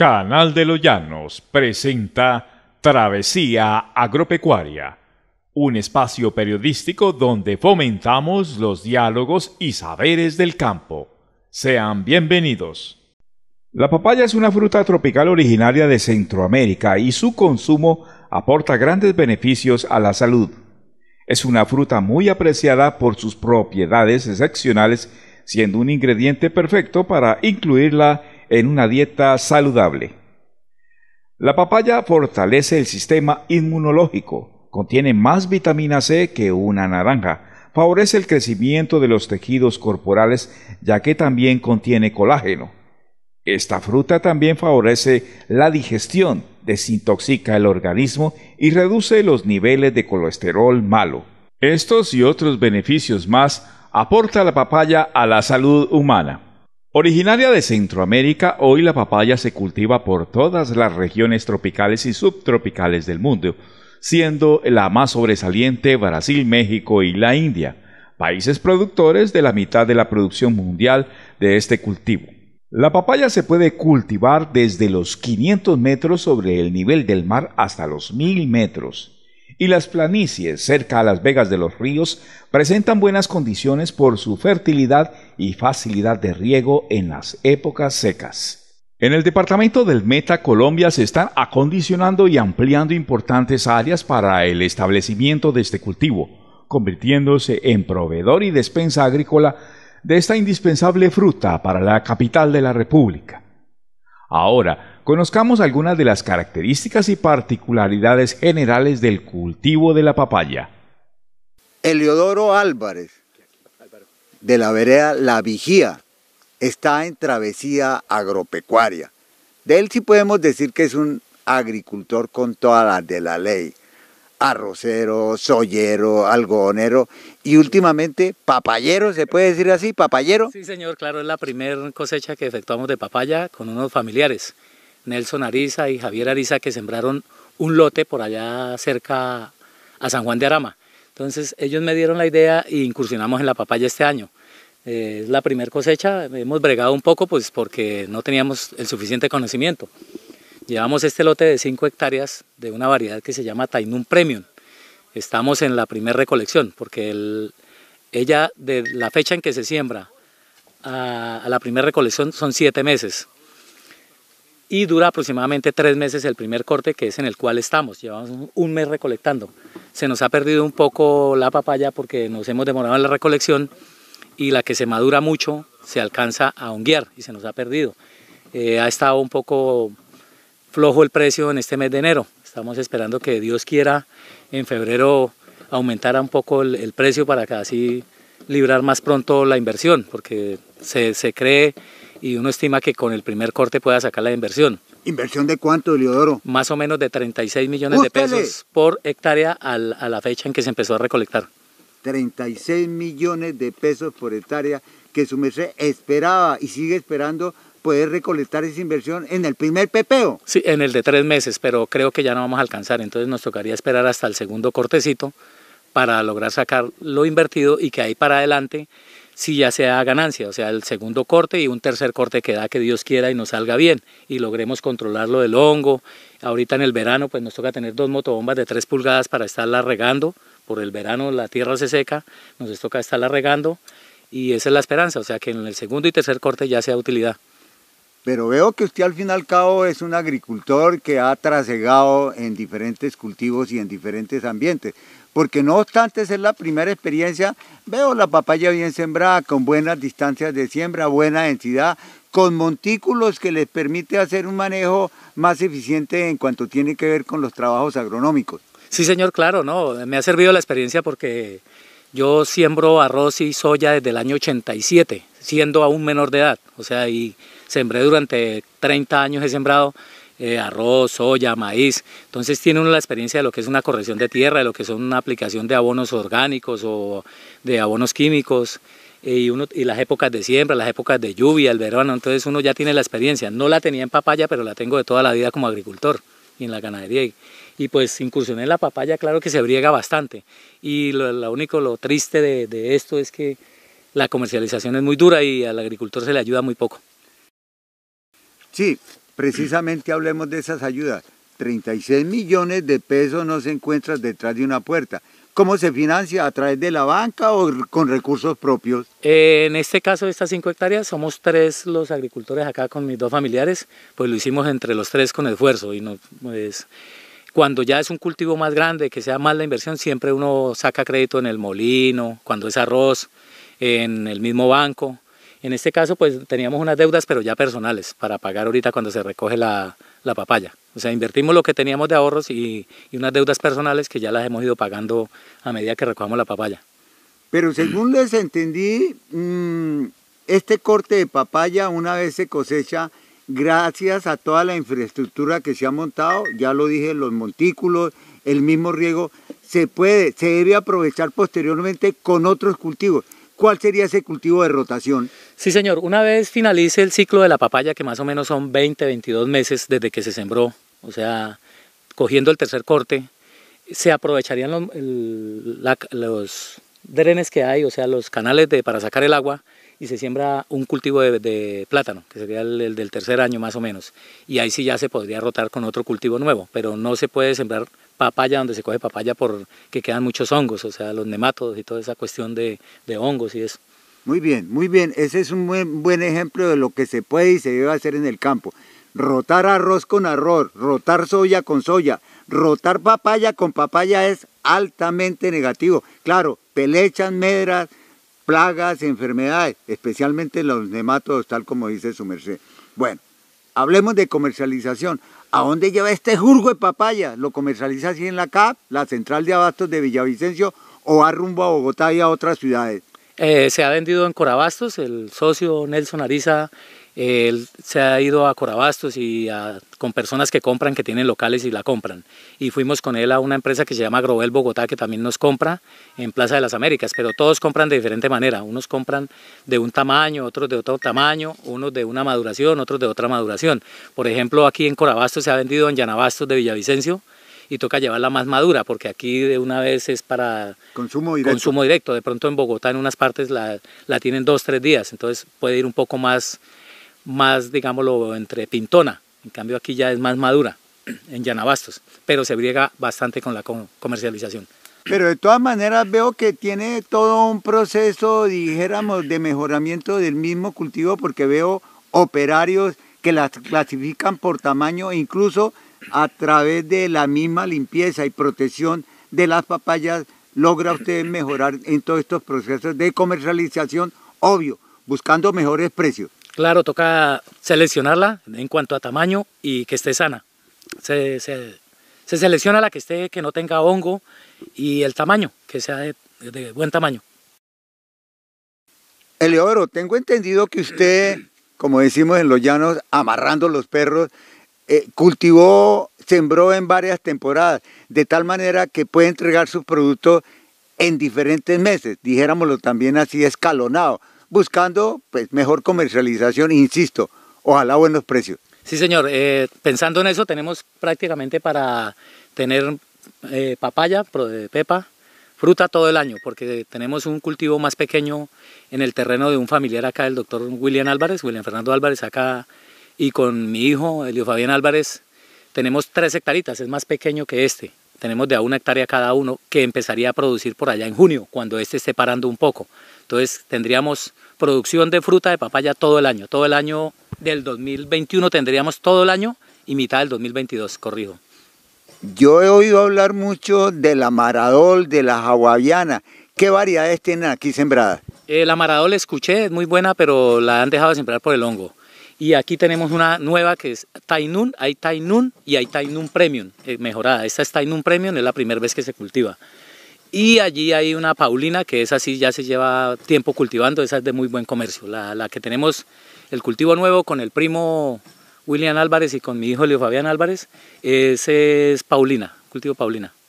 Canal de los Llanos presenta Travesía Agropecuaria, un espacio periodístico donde fomentamos los diálogos y saberes del campo. Sean bienvenidos. La papaya es una fruta tropical originaria de Centroamérica y su consumo aporta grandes beneficios a la salud. Es una fruta muy apreciada por sus propiedades excepcionales, siendo un ingrediente perfecto para incluirla en una dieta saludable. La papaya fortalece el sistema inmunológico, contiene más vitamina C que una naranja, favorece el crecimiento de los tejidos corporales ya que también contiene colágeno. Esta fruta también favorece la digestión, desintoxica el organismo y reduce los niveles de colesterol malo. Estos y otros beneficios más aporta la papaya a la salud humana. Originaria de Centroamérica, hoy la papaya se cultiva por todas las regiones tropicales y subtropicales del mundo, siendo la más sobresaliente Brasil, México y la India, países productores de la mitad de la producción mundial de este cultivo. La papaya se puede cultivar desde los 500 metros sobre el nivel del mar hasta los 1000 metros y las planicies cerca a las vegas de los ríos presentan buenas condiciones por su fertilidad y facilidad de riego en las épocas secas. En el departamento del Meta Colombia se están acondicionando y ampliando importantes áreas para el establecimiento de este cultivo, convirtiéndose en proveedor y despensa agrícola de esta indispensable fruta para la capital de la República. Ahora, conozcamos algunas de las características y particularidades generales del cultivo de la papaya. Eliodoro Álvarez, de la vereda La Vigía, está en travesía agropecuaria. De él sí podemos decir que es un agricultor con todas las de la ley. Arrocero, soyero, algodonero y últimamente papayero, ¿se puede decir así, papayero? Sí, señor, claro, es la primera cosecha que efectuamos de papaya con unos familiares, Nelson Ariza y Javier Ariza, que sembraron un lote por allá cerca a San Juan de Arama. Entonces ellos me dieron la idea e incursionamos en la papaya este año. Eh, es la primera cosecha, hemos bregado un poco pues porque no teníamos el suficiente conocimiento. Llevamos este lote de 5 hectáreas de una variedad que se llama Tainum Premium Estamos en la primera recolección, porque ella de la fecha en que se siembra a, la primera recolección son siete meses y dura aproximadamente tres meses el primer corte que es en el cual estamos. Llevamos un mes recolectando. Se nos ha perdido un poco la papaya porque nos hemos demorado en la recolección y la que se madura mucho se alcanza a honguear y se nos ha perdido. Eh, ha estado un poco flojo el precio en este mes de enero. Estamos esperando que Dios quiera en febrero aumentara un poco el, precio para que así librar más pronto la inversión, porque se, cree y uno estima que con el primer corte pueda sacar la inversión. ¿Inversión de cuánto, Eliodoro? Más o menos de 36 millones de pesos por hectárea a la fecha en que se empezó a recolectar. 36 millones de pesos por hectárea que su esperaba y sigue esperando poder recolectar esa inversión en el primer pepeo. Sí, en el de tres meses, pero creo que ya no vamos a alcanzar, entonces nos tocaría esperar hasta el segundo cortecito para lograr sacar lo invertido y que ahí para adelante si ya sea ganancia, o sea, el segundo corte y un tercer corte que da que Dios quiera y nos salga bien y logremos controlar lo del hongo. Ahorita en el verano pues nos toca tener dos motobombas de tres pulgadas para estarla regando, por el verano la tierra se seca, nos toca estarla regando y esa es la esperanza, o sea, que en el segundo y tercer corte ya sea utilidad. Pero veo que usted al fin y al cabo es un agricultor que ha trasegado en diferentes cultivos y en diferentes ambientes. Porque no obstante es la primera experiencia, veo la papaya bien sembrada, con buenas distancias de siembra, buena densidad, con montículos que les permite hacer un manejo más eficiente en cuanto tiene que ver con los trabajos agronómicos. Sí, señor, claro, no, me ha servido la experiencia porque yo siembro arroz y soya desde el año 87, siendo aún menor de edad, o sea, y sembré durante 30 años, he sembrado eh, arroz, soya, maíz. Entonces tiene uno la experiencia de lo que es una corrección de tierra, de lo que es una aplicación de abonos orgánicos o de abonos químicos. Eh, y, uno, y las épocas de siembra, las épocas de lluvia, el verano, entonces uno ya tiene la experiencia. No la tenía en papaya, pero la tengo de toda la vida como agricultor y en la ganadería. Y, pues incursioné en la papaya, claro que se briega bastante. Y lo, único, lo triste de, esto es que la comercialización es muy dura y al agricultor se le ayuda muy poco. Sí, precisamente hablemos de esas ayudas. 36 millones de pesos no se encuentran detrás de una puerta. ¿Cómo se financia? ¿A través de la banca o con recursos propios? Eh, en este caso, estas 5 hectáreas, somos tres los agricultores acá con mis dos familiares, pues lo hicimos entre los tres con esfuerzo. y pues, Cuando ya es un cultivo más grande, que sea más la inversión, siempre uno saca crédito en el molino, cuando es arroz, en el mismo banco. En este caso, pues teníamos unas deudas, pero ya personales, para pagar ahorita cuando se recoge la, papaya. O sea, invertimos lo que teníamos de ahorros y, unas deudas personales que ya las hemos ido pagando a medida que recogemos la papaya. Pero según les entendí, mm, este corte de papaya una vez se cosecha, gracias a toda la infraestructura que se ha montado, ya lo dije, los montículos, el mismo riego, se puede, se debe aprovechar posteriormente con otros cultivos. ¿Cuál sería ese cultivo de rotación? Sí, señor. Una vez finalice el ciclo de la papaya, que más o menos son 20, 22 meses desde que se sembró, o sea, cogiendo el tercer corte, se aprovecharían los, los drenes que hay, o sea, los canales de, para sacar el agua, y se siembra un cultivo de, plátano, que sería el, del tercer año más o menos. Y ahí sí ya se podría rotar con otro cultivo nuevo, pero no se puede sembrar papaya donde se coge papaya porque quedan muchos hongos, o sea, los nematodos y toda esa cuestión de, hongos y eso. Muy bien, muy bien. Ese es un buen, buen ejemplo de lo que se puede y se debe hacer en el campo. Rotar arroz con arroz, rotar soya con soya, rotar papaya con papaya es altamente negativo. Claro, pelechas, medras, plagas, enfermedades, especialmente los nematodos, tal como dice su merced. Bueno, hablemos de comercialización. ¿A dónde lleva este jurgo de papaya? ¿Lo comercializa así en la CAP, la central de abastos de Villavicencio, o va rumbo a Bogotá y a otras ciudades? Eh, se ha vendido en Corabastos, el socio Nelson Ariza él se ha ido a Corabastos y con personas que compran, que tienen locales y la compran. Y fuimos con él a una empresa que se llama Grobel Bogotá, que también nos compra en Plaza de las Américas, pero todos compran de diferente manera. Unos compran de un tamaño, otros de otro tamaño, unos de una maduración, otros de otra maduración. Por ejemplo, aquí en Corabastos se ha vendido en Llanabastos de Villavicencio, y toca llevarla más madura, porque aquí de una vez es para consumo directo. Consumo directo. De pronto en Bogotá en unas partes la, la tienen dos, tres días, entonces puede ir un poco más más, digámoslo, entre pintona. En cambio aquí ya es más madura en Llanabastos, pero se briega bastante con la comercialización. Pero de todas maneras veo que tiene todo un proceso, dijéramos, de mejoramiento del mismo cultivo porque veo operarios que las clasifican por tamaño, e incluso a través de la misma limpieza y protección de las papayas, logra usted mejorar en todos estos procesos de comercialización, obvio, buscando mejores precios. Claro, toca seleccionarla en cuanto a tamaño y que esté sana. Se, selecciona la que esté, que no tenga hongo y el tamaño, que sea de, buen tamaño. Eleodoro, tengo entendido que usted, como decimos en los llanos, amarrando los perros, eh, cultivó, sembró en varias temporadas, de tal manera que puede entregar sus productos en diferentes meses, dijéramoslo también así escalonado buscando pues, mejor comercialización, insisto, ojalá buenos precios. Sí, señor, eh, pensando en eso, tenemos prácticamente para tener eh, papaya, eh, pepa, fruta todo el año, porque tenemos un cultivo más pequeño en el terreno de un familiar acá, el doctor William Álvarez, William Fernando Álvarez acá, y con mi hijo, Elio Fabián Álvarez, tenemos tres hectáreas, es más pequeño que este. Tenemos de a una hectárea cada uno, que empezaría a producir por allá en junio, cuando este esté parando un poco. Entonces tendríamos producción de fruta de papaya todo el año. Todo el año del 2021 tendríamos todo el año y mitad del 2022, corrijo. Yo he oído hablar mucho de la maradol, de la hawaiana. ¿Qué variedades tienen aquí sembradas? Eh, la maradol escuché, es muy buena, pero la han dejado de sembrar por el hongo. Y aquí tenemos una nueva que es Tainun, hay Tainun y hay Tainun Premium, eh, mejorada. Esta es Tainun Premium, es la primera vez que se cultiva. Y allí hay una paulina, que esa sí ya se lleva tiempo cultivando, esa es de muy buen comercio. La, la que tenemos, el cultivo nuevo con el primo William Álvarez y con mi hijo Leo Fabián Álvarez, ese es paulina, cultivo paulina.